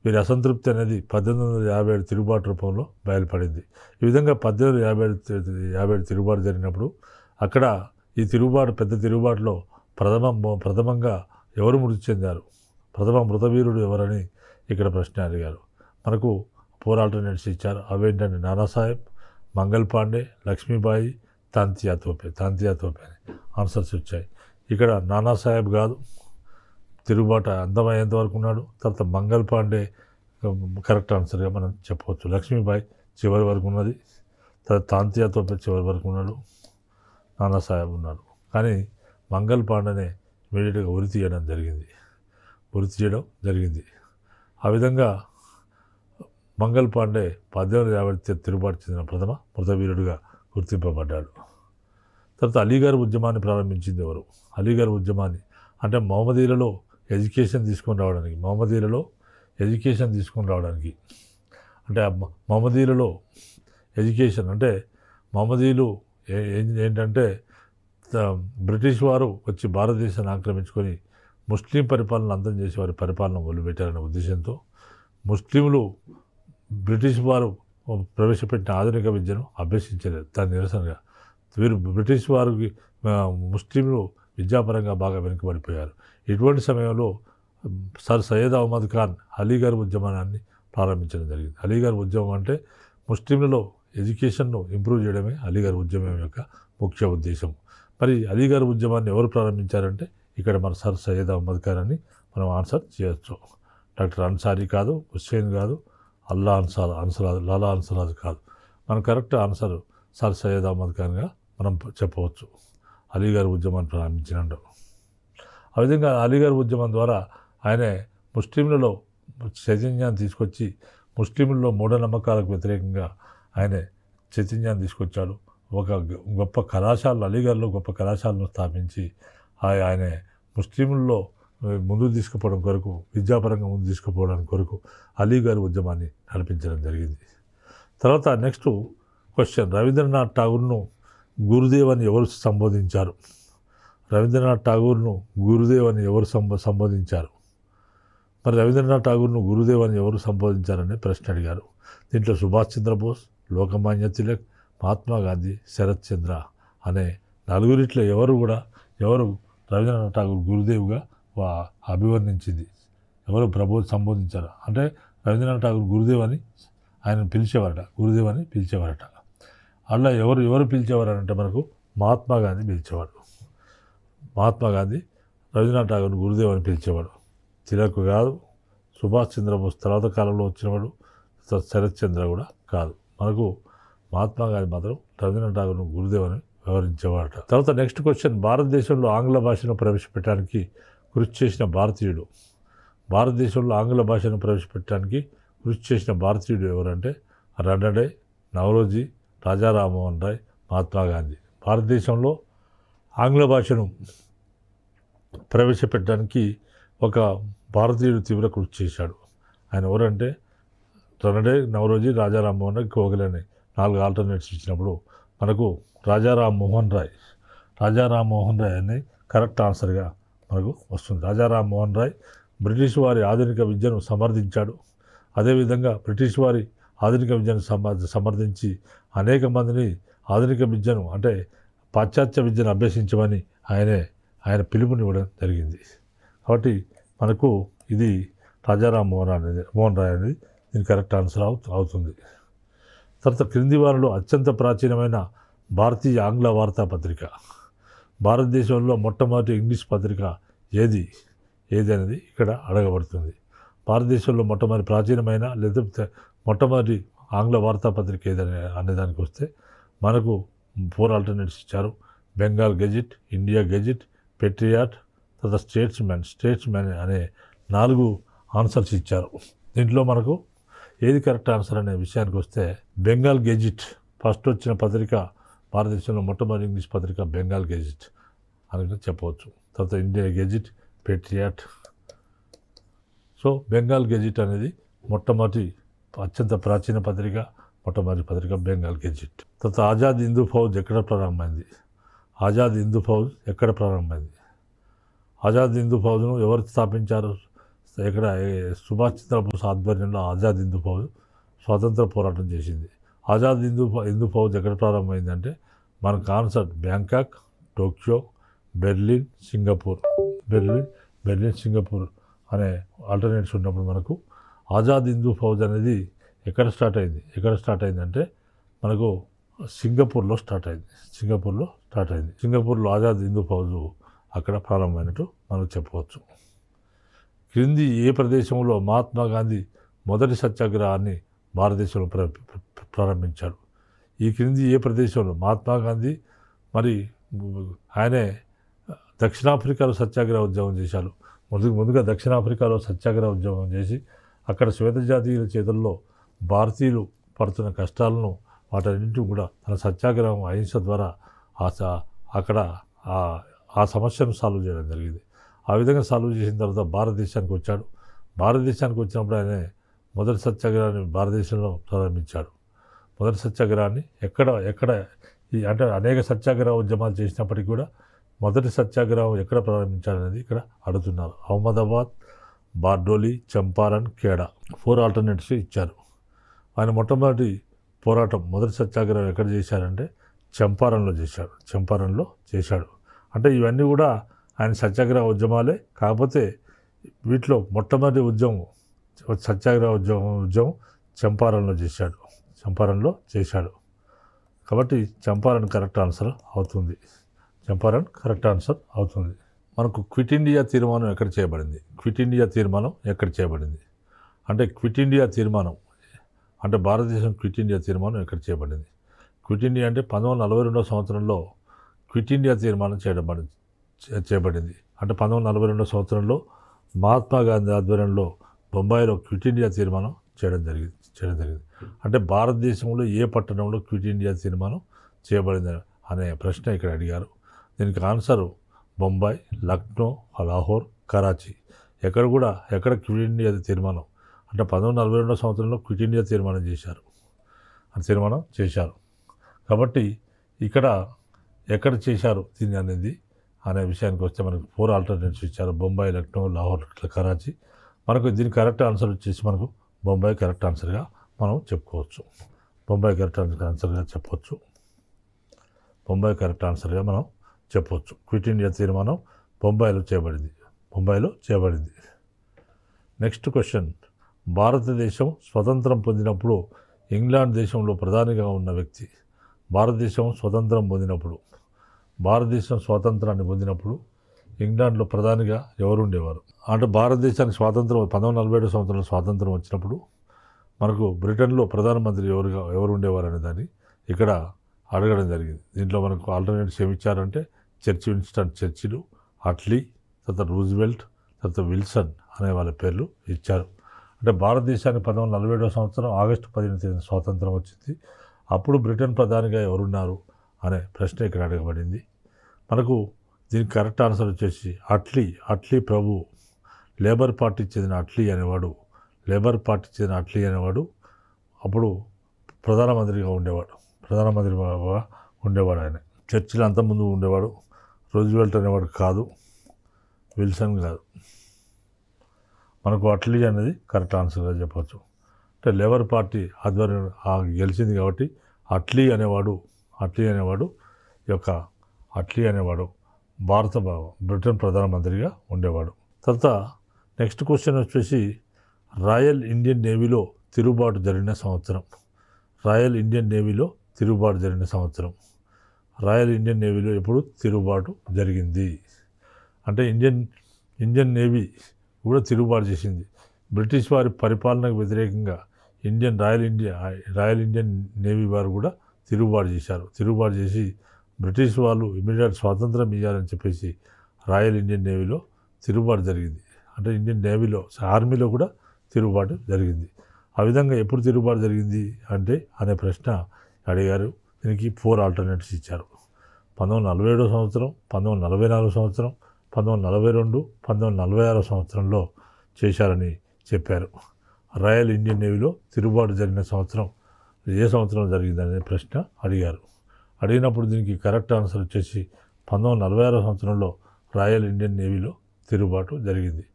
వీరి అసంతృప్తి అనేది పద్దెనిమిది వందల యాభై ఏడు తిరుగుబాటు రూపంలో బయలుపడింది ఈ విధంగా పద్దెనిమిది యాభై ఏడు యాభై ఏడు తిరుగుబాటు జరిగినప్పుడు అక్కడ ఈ తిరుగుబాటు పెద్ద తిరుగుబాటులో ప్రథమ ప్రథమంగా ఎవరు మృతి చెందారు ప్రథమ మృతవీరుడు ఎవరని ఇక్కడ ప్రశ్న అడిగారు మనకు ఫోర్ ఆల్టర్నేట్స్ ఇచ్చారు అవేంటంటే నానాసాహెబ్ మంగల్ పాండే లక్ష్మీబాయి తాంతియా తోపే తాంతియా తోపే అని ఆన్సర్స్ వచ్చాయి ఇక్కడ నానాసాహెబ్ కాదు తిరుగుబాటు అందమయ్యేంత వరకు ఉన్నాడు తర్వాత మంగల్ పాండే కరెక్ట్ ఆన్సర్గా మనం చెప్పవచ్చు లక్ష్మీబాయి చివరి వరకు ఉన్నది తర్వాత తాంతియా తోపే చివరి వరకు ఉన్నాడు నానాసాహెబ్ ఉన్నాడు కానీ మంగల్ పాండేనే ఇమీడియట్గా ఉరి తీయడం జరిగింది ఉరి తీయడం జరిగింది ఆ విధంగా మంగల్ పాండే పద్దెనిమిది యాభై తిరుగుబాటు చెందిన ప్రథమ మృతవీరుడిగా గుర్తింపబడ్డాడు తర్వాత అలీగారు ఉద్యమాన్ని ప్రారంభించింది ఎవరు అలీగారు ఉద్యమాన్ని అంటే మహమ్మదీలలో ఎడ్యుకేషన్ తీసుకొని రావడానికి మహమ్మదీలలో ఎడ్యుకేషన్ తీసుకొని రావడానికి అంటే మహమ్మదీలలో ఎడ్యుకేషన్ అంటే మహమ్మదీలు ఏంటంటే బ్రిటిష్ వారు వచ్చి భారతదేశాన్ని ఆక్రమించుకొని ముస్లిం పరిపాలన అంతం చేసి వారి పరిపాలన వదిలిపెట్టారనే ఉద్దేశంతో ముస్లింలు బ్రిటిష్ వారు ప్రవేశపెట్టిన ఆధునిక విద్యను అభ్యసించలేదు దాని నిరసనగా వీరు బ్రిటిష్ వారికి ముస్లింలు విద్యాపరంగా బాగా వెనుకబడిపోయారు ఇటువంటి సమయంలో సర్ సయ్యద్ అహ్మద్ ఖాన్ అలీగర్ ఉద్యమాన్ని ప్రారంభించడం జరిగింది అలీగర్ ఉద్యమం అంటే ముస్లింలలో ఎడ్యుకేషన్ను ఇంప్రూవ్ చేయడమే అలీగర్ ఉద్యమం యొక్క ముఖ్య ఉద్దేశం మరి అలీగర్ ఉద్యమాన్ని ఎవరు ప్రారంభించారంటే ఇక్కడ మన సర్ సయ్యద్ అహ్మద్ ఖాన్ అని మనం ఆన్సర్ చేయొచ్చు డాక్టర్ అన్సారీ కాదు హుస్సేన్ కాదు అల్లా అన్సార్ అన్సరాజ్ లాలా అన్సరాజ్ కాదు మనం correct answer sir Syed Ahmad ఖాన్గా మనం చెప్పవచ్చు అలీగారు ఉద్యమాన్ని ప్రారంభించినాడు ఆ విధంగా అలీగారు ఉద్యమం ద్వారా ఆయనే ముస్లింలలో చైతన్యాన్ని తీసుకొచ్చి ముస్లింలలో మూఢనమ్మకాలకు వ్యతిరేకంగా ఆయనే చైతన్యాన్ని తీసుకొచ్చాడు ఒక గొప్ప కళాశాలను అలీగర్లో గొప్ప కళాశాలను స్థాపించి ఆయన ముస్లింల్లో ముందు తీసుకుపోవడం కొరకు విద్యాపరంగా ముందు తీసుకుపోవడానికి కొరకు అలీ గారి ఉద్యమాన్ని నడిపించడం జరిగింది తర్వాత నెక్స్ట్ క్వశ్చన్ రవీంద్రనాథ్ ఠాగూర్ను గురుదేవ్ అని ఎవరు సంబోధించారు రవీంద్రనాథ్ ఠాగూర్ను గురుదేవ్ అని ఎవరు సంబో సంబోధించారు మరి రవీంద్రనాథ్ ఠాగూర్ను గురుదేవ్ అని ఎవరు సంబోధించారనే ప్రశ్న అడిగారు దీంట్లో సుభాష్ చంద్రబోస్ లోకమాన్య తిలక్ మహాత్మా గాంధీ శరత్ చంద్ర అనే నలుగురిట్లో ఎవరు కూడా ఎవరు రవీంద్రనాథ్ ఠాగూర్ గురుదేవ్గా అభివర్ణించింది ఎవరు ప్రభు సంబోధించారు అంటే రవీంద్రనాథ్ ఠాగూర్ గురుదేవ్ అని ఆయన పిలిచేవారట గురుదేవ్ అని పిలిచేవారట అలా ఎవరు ఎవరు అంటే మనకు మహాత్మా గాంధీ పిలిచేవాడు మహాత్మా గాంధీ రవీంద్రనాథ్ ఠాగూర్ గురుదేవ్ అని పిలిచేవాడు తిలకు కాదు సుభాష్ చంద్రబోస్ తర్వాత కాలంలో వచ్చినవాడు శరత్ చంద్ర కూడా కాదు మనకు మహాత్మా గాంధీ మాత్రం రవీంద్రనాథ్ ఠాగూర్ గురుదేవ్ అని వివరించేవారట తర్వాత నెక్స్ట్ క్వశ్చన్ భారతదేశంలో ఆంగ్ల భాషను ప్రవేశపెట్టడానికి కృషి చేసిన భారతీయుడు భారతదేశంలో ఆంగ్ల భాషను ప్రవేశపెట్టడానికి కృషి చేసిన భారతీయుడు ఎవరంటే రణడే నవరోజీ రామ్మోహన్ రాయ్ మహాత్మా గాంధీ భారతదేశంలో ఆంగ్ల భాషను ప్రవేశపెట్టడానికి ఒక భారతీయుడు తీవ్ర కృషి చేశాడు ఆయన ఎవరంటే తనడే నవరోజీ రామ్మోహన్ రాయ్ కోగలని నాలుగు ఆల్టర్నేట్స్ ఇచ్చినప్పుడు మనకు రాజారామ్మోహన్ రాయ్ రాజారామ్మోహన్ రాయ్ అని కరెక్ట్ ఆన్సర్గా మనకు వస్తుంది రాజారాం మోహన్ రాయ్ బ్రిటిష్ వారి ఆధునిక విద్యను సమర్థించాడు అదేవిధంగా బ్రిటిష్ వారి ఆధునిక విద్యను సమర్థించి అనేక మందిని ఆధునిక విద్యను అంటే పాశ్చాత్య విద్యను అభ్యసించమని ఆయనే ఆయన పిలుపునివ్వడం జరిగింది కాబట్టి మనకు ఇది రాజారాం మోహన్ అనేది మోహన్ రాయ్ అనేది దీని కరెక్ట్ ఆన్సర్ అవుతుంది తర్వాత క్రింది వారిలో అత్యంత ప్రాచీనమైన భారతీయ ఆంగ్ల వార్తాపత్రిక భారతదేశంలో మొట్టమొదటి ఇంగ్లీష్ పత్రిక ఏది ఏది అనేది ఇక్కడ అడగబడుతుంది భారతదేశంలో మొట్టమొదటి ప్రాచీనమైన లేదా మొట్టమొదటి ఆంగ్ల వార్తాపత్రిక ఏదని అనేదానికి వస్తే మనకు ఫోర్ ఆల్టర్నేట్స్ ఇచ్చారు Bengal Gazette India Gazette Patriot తర్వాత స్టేట్స్ మ్యాన్ స్టేట్స్ మ్యాన్ అనే నాలుగు ఆన్సర్స్ ఇచ్చారు దీంట్లో మనకు ఏది కరెక్ట్ ఆన్సర్ అనే విషయానికి వస్తే బెంగాల్ గెజిట్ ఫస్ట్ వచ్చిన పత్రిక భారతదేశంలో మొట్టమొదటి ఇంగ్లీష్ పత్రిక బెంగాల్ గెజిట్ అని చెప్పవచ్చు తర్వాత India Gazette Patriot so Bengal Gazette అనేది మొట్టమొదటి అత్యంత ప్రాచీన పత్రిక మొట్టమొదటి పత్రిక బెంగాల్ గెజిట్ తర్వాత ఆజాద్ హిందూ ఫౌజ్ ఎక్కడ ప్రారంభమైంది ఆజాద్ హిందూ ఫౌజ్ ఎక్కడ ప్రారంభమైంది ఆజాద్ హిందూ ఫౌజ్ను ఎవరు స్థాపించారు ఇక్కడ సుభాష్ చంద్రబోస్ ఆధ్వర్యంలో ఆజాద్ హిందూ ఫౌజ్ స్వాతంత్ర పోరాటం చేసింది ఆజాద్ హిందూ హిందూ ఫౌజ్ ఎక్కడ ప్రారంభమైందంటే మన కాన్సర్ట్ Bangkok Tokyo Berlin Singapore Berlin Berlin Singapore అనే ఆల్టర్నేట్స్ ఉన్నప్పుడు మనకు ఆజాద్ హిందూ ఫౌజ్ అనేది ఎక్కడ స్టార్ట్ అయింది ఎక్కడ స్టార్ట్ అయిందంటే మనకు సింగపూర్లో స్టార్ట్ అయింది సింగపూర్లో స్టార్ట్ అయింది సింగపూర్లో ఆజాద్ హిందూ ఫౌజ్ అక్కడ ప్రారంభమైనట్టు మనం చెప్పవచ్చు క్రింది ఏ ప్రదేశంలో మహాత్మా గాంధీ మొదటి సత్యాగ్రహాన్ని భారతదేశంలో ప్రారంభించాడు ఈ క్రింది ఏ ప్రదేశంలో మహాత్మా గాంధీ మరి ఆయనే దక్షిణాఫ్రికాలో సత్యాగ్రహ ఉద్యమం చేశారు ముందు ముందుగా దక్షిణాఫ్రికాలో సత్యాగ్రహ ఉద్యమం చేసి అక్కడ శ్వేతజాతీయుల చేతుల్లో భారతీయులు పడుతున్న కష్టాలను వాటన్నింటి కూడా తన సత్యాగ్రహం అహింస ద్వారా ఆ అక్కడ ఆ సమస్యను సాల్వ్ చేయడం జరిగింది ఆ విధంగా సాల్వ్ చేసిన తర్వాత భారతదేశానికి వచ్చాడు భారతదేశానికి వచ్చినప్పుడు ఆయన మొదటి సత్యాగ్రహాన్ని భారతదేశంలో ప్రారంభించాడు మొదటి సత్యాగ్రహాన్ని ఎక్కడ ఎక్కడ అంటే అనేక సత్యాగ్రహ ఉద్యమాలు చేసినప్పటికీ కూడా మొదటి సత్యాగ్రహం ఎక్కడ ప్రారంభించాలనేది ఇక్కడ అడుగుతున్నారు అహ్మదాబాద్ బార్డోలి చంపారన్ కేడ ఫోర్ ఆల్టర్నేటివ్స్ ఇచ్చారు ఆయన మొట్టమొదటి పోరాటం మొదటి సత్యాగ్రహం ఎక్కడ చేశారంటే చంపారన్లో చేశాడు చంపారన్లో చేశాడు అంటే ఇవన్నీ కూడా ఆయన సత్యాగ్రహ ఉద్యమాలే కాకపోతే వీటిలో మొట్టమొదటి ఉద్యమం సత్యాగ్రహ ఉద్యమం ఉద్యమం చంపారన్లో చేశాడు చంపారణ్లో చేశాడు కాబట్టి చంపారణ్ కరెక్ట్ ఆన్సర్ అవుతుంది చంపారణ్ కరెక్ట్ ఆన్సర్ అవుతుంది మనకు క్విట్ ఇండియా తీర్మానం ఎక్కడ చేయబడింది క్విట్ ఇండియా తీర్మానం ఎక్కడ చేయబడింది అంటే క్విట్ ఇండియా తీర్మానం అంటే భారతదేశం క్విట్ ఇండియా తీర్మానం ఎక్కడ చేయబడింది క్విట్ ఇండియా అంటే పంతొమ్మిది వందల నలభై రెండవ సంవత్సరంలో క్విట్ ఇండియా తీర్మానం చేయడం చేయబడింది అంటే పంతొమ్మిది వందల నలభై సంవత్సరంలో మహాత్మా గాంధీ ఆధ్వర్యంలో బొంబాయిలో క్విట్ ఇండియా తీర్మానం చేయడం జరిగింది చేయడం జరిగింది అంటే భారతదేశంలో ఏ పట్టణంలో క్విట్ ఇండియా సినిమాను చేయబడింది అనే ప్రశ్న ఇక్కడ అడిగారు దీనికి ఆన్సరు బొంబాయి లక్నో లాహోర్ కరాచీ ఎక్కడ కూడా ఎక్కడ క్విట్ ఇండియా తీర్మానం అంటే పంతొమ్మిది నలభై రెండో సంవత్సరంలో క్విట్ ఇండియా తీర్మానం చేశారు అని తీర్మానం చేశారు కాబట్టి ఇక్కడ ఎక్కడ చేశారు దీన్ని అనేది అనే విషయానికి వస్తే మనకు ఫోర్ ఆల్టర్నేటివ్స్ ఇచ్చారు బొంబాయి లక్నో లాహోర్ కరాచీ మనకు దీని కరెక్ట్ ఆన్సర్ వచ్చేసి మనకు బొంబాయి కరెక్ట్ ఆన్సర్గా మనం చెప్పుకోవచ్చు బొంబాయి కరెక్ట్ ఆన్సర్ ఆన్సర్గా చెప్పవచ్చు బొంబాయి కరెక్ట్ ఆన్సర్గా మనం చెప్పవచ్చు క్విట్ ఇండియా తీర్మానం బొంబాయిలో చేయబడింది బొంబాయిలో చేయబడింది నెక్స్ట్ క్వశ్చన్ భారతదేశం స్వతంత్రం పొందినప్పుడు ఇంగ్లాండ్ దేశంలో ప్రధానిగా ఉన్న వ్యక్తి భారతదేశం స్వతంత్రం పొందినప్పుడు భారతదేశం స్వాతంత్రాన్ని పొందినప్పుడు ఇంగ్లాండ్లో ప్రధానిగా ఎవరుండేవారు అంటే భారతదేశానికి స్వాతంత్రం పంతొమ్మిది నలభై ఏడు సంవత్సరంలో స్వాతంత్రం వచ్చినప్పుడు మనకు బ్రిటన్లో ప్రధానమంత్రి ఎవరుగా ఎవరు ఉండేవారు అనే దాన్ని ఇక్కడ అడగడం జరిగింది దీంట్లో మనకు ఆల్టర్నేటివ్స్ ఏమి ఇచ్చారంటే చర్చ్ విన్స్టన్ చర్చిలు అట్లీ తర్వాత రూజ్వెల్ట్ తర్వాత విల్సన్ అనే వాళ్ళ పేర్లు ఇచ్చారు అంటే భారతదేశానికి పంతొమ్మిది నలభై ఏడవ సంవత్సరం ఆగస్టు పదిహేను తేదీన స్వాతంత్రం వచ్చింది అప్పుడు బ్రిటన్ ప్రధానిగా ఎవరున్నారు అనే ప్రశ్న ఇక్కడ అడగబడింది మనకు దీనికి కరెక్ట్ ఆన్సర్ వచ్చేసి అట్లీ అట్లీ ప్రభు లేబర్ పార్టీ చెందిన అట్లీ అనేవాడు లేబర్ పార్టీ చెందిన అట్లీ అనేవాడు అప్పుడు ప్రధానమంత్రిగా ఉండేవాడు ప్రధానమంత్రిగా ఉండేవాడు ఆయన చర్చిలు అంత ముందు ఉండేవాడు రోజువెల్ట్ అనేవాడు కాదు విల్సన్ కాదు మనకు అట్లీ అనేది కరెక్ట్ ఆన్సర్గా చెప్పచ్చు అంటే లేబర్ పార్టీ ఆధ్వర్యం గెలిచింది కాబట్టి అట్లీ అనేవాడు అట్లీ అనేవాడు యొక్క అట్లీ అనేవాడు భారత బ్రిటన్ ప్రధానమంత్రిగా ఉండేవాడు తర్వాత నెక్స్ట్ క్వశ్చన్ వచ్చేసి రాయల్ ఇండియన్ నేవీలో తిరుగుబాటు జరిగిన సంవత్సరం రాయల్ ఇండియన్ నేవీలో తిరుగుబాటు జరిగిన సంవత్సరం రాయల్ ఇండియన్ నేవీలో ఎప్పుడు తిరుగుబాటు జరిగింది అంటే ఇండియన్ ఇండియన్ నేవీ కూడా తిరుగుబాటు చేసింది బ్రిటిష్ వారి పరిపాలనకు వ్యతిరేకంగా Indian Royal India Royal Indian Navy వారు కూడా తిరుగుబాటు చేశారు తిరుగుబాటు చేసి బ్రిటిష్ వాళ్ళు ఇమీడియట్ స్వాతంత్రం ఇవ్వాలని చెప్పేసి రాయల్ ఇండియన్ నేవీలో తిరుగుబాటు జరిగింది అంటే ఇండియన్ నేవీలో ఆర్మీలో కూడా తిరుగుబాటు జరిగింది ఆ విధంగా ఎప్పుడు తిరుగుబాటు జరిగింది అంటే అనే ప్రశ్న అడిగారు దీనికి ఫోర్ ఆల్టర్నేటివ్స్ ఇచ్చారు పంతొమ్మిది నలభై ఏడో సంవత్సరం పంతొమ్మిది నలభై నాలుగు సంవత్సరం పంతొమ్మిది నలభై రెండు పంతొమ్మిది నలభై ఆరో సంవత్సరంలో చేశారని చెప్పారు రాయల్ ఇండియన్ నేవీలో తిరుగుబాటు జరిగిన సంవత్సరం ఏ సంవత్సరం జరిగిందనే ప్రశ్న అడిగారు అడిగినప్పుడు దీనికి కరెక్ట్ ఆన్సర్ వచ్చేసి పంతొమ్మిది నలభై ఆరో సంవత్సరంలో రాయల్ ఇండియన్ నేవీలో తిరుగుబాటు జరిగింది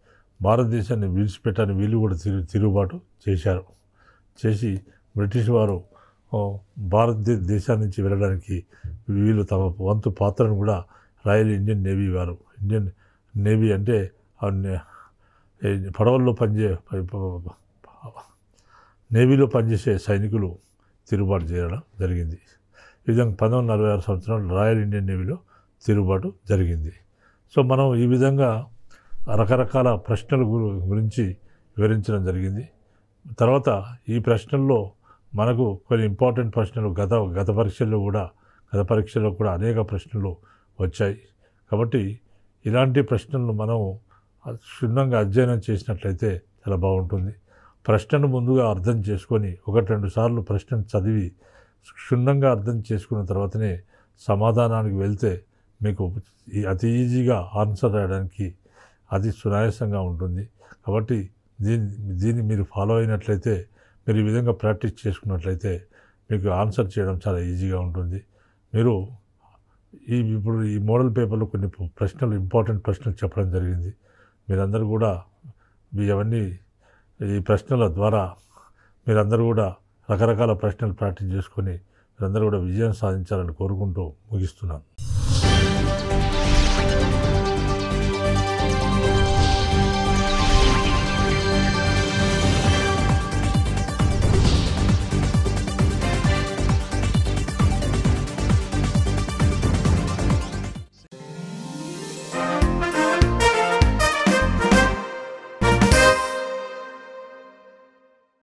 భారతదేశాన్ని విడిచిపెట్టని వీళ్ళు కూడా తిరు తిరుగుబాటు చేశారు చేసి బ్రిటిష్ వారు భారతదేశం నుంచి వెళ్ళడానికి వీళ్ళు తమ వంతు పాత్రను కూడా రాయల్ ఇండియన్ నేవీ వారు ఇండియన్ నేవీ అంటే పడవల్లో పనిచే నేవీలో పనిచేసే సైనికులు తిరుగుబాటు చేయడం జరిగింది ఈ విధంగా పంతొమ్మిది నలభై ఆరు సంవత్సరంలో రాయల్ ఇండియన్ నేవీలో తిరుగుబాటు జరిగింది సో మనం ఈ విధంగా రకరకాల ప్రశ్నల గురించి వివరించడం జరిగింది తర్వాత ఈ ప్రశ్నల్లో మనకు కొన్ని ఇంపార్టెంట్ ప్రశ్నలు గత గత పరీక్షల్లో కూడా గత పరీక్షల్లో కూడా అనేక ప్రశ్నలు వచ్చాయి కాబట్టి ఇలాంటి ప్రశ్నలను మనం క్షుణ్ణంగా అధ్యయనం చేసినట్లయితే చాలా బాగుంటుంది ప్రశ్నను ముందుగా అర్థం చేసుకొని ఒకటి రెండు సార్లు ప్రశ్నను చదివి క్షుణ్ణంగా అర్థం చేసుకున్న తర్వాతనే సమాధానానికి వెళ్తే మీకు అతి ఈజీగా ఆన్సర్ రాయడానికి అది సునాయాసంగా ఉంటుంది కాబట్టి దీన్ని దీన్ని మీరు ఫాలో అయినట్లయితే మీరు ఈ విధంగా ప్రాక్టీస్ చేసుకున్నట్లయితే మీకు ఆన్సర్ చేయడం చాలా ఈజీగా ఉంటుంది మీరు ఈ ఇప్పుడు ఈ మోడల్ పేపర్లో కొన్ని ప్రశ్నలు ఇంపార్టెంట్ ప్రశ్నలు చెప్పడం జరిగింది మీరందరూ కూడా మీ అవన్నీ ఈ ప్రశ్నల ద్వారా మీరందరూ కూడా రకరకాల ప్రశ్నలు ప్రాక్టీస్ చేసుకొని మీరందరూ కూడా విజయం సాధించాలని కోరుకుంటూ ముగిస్తున్నాను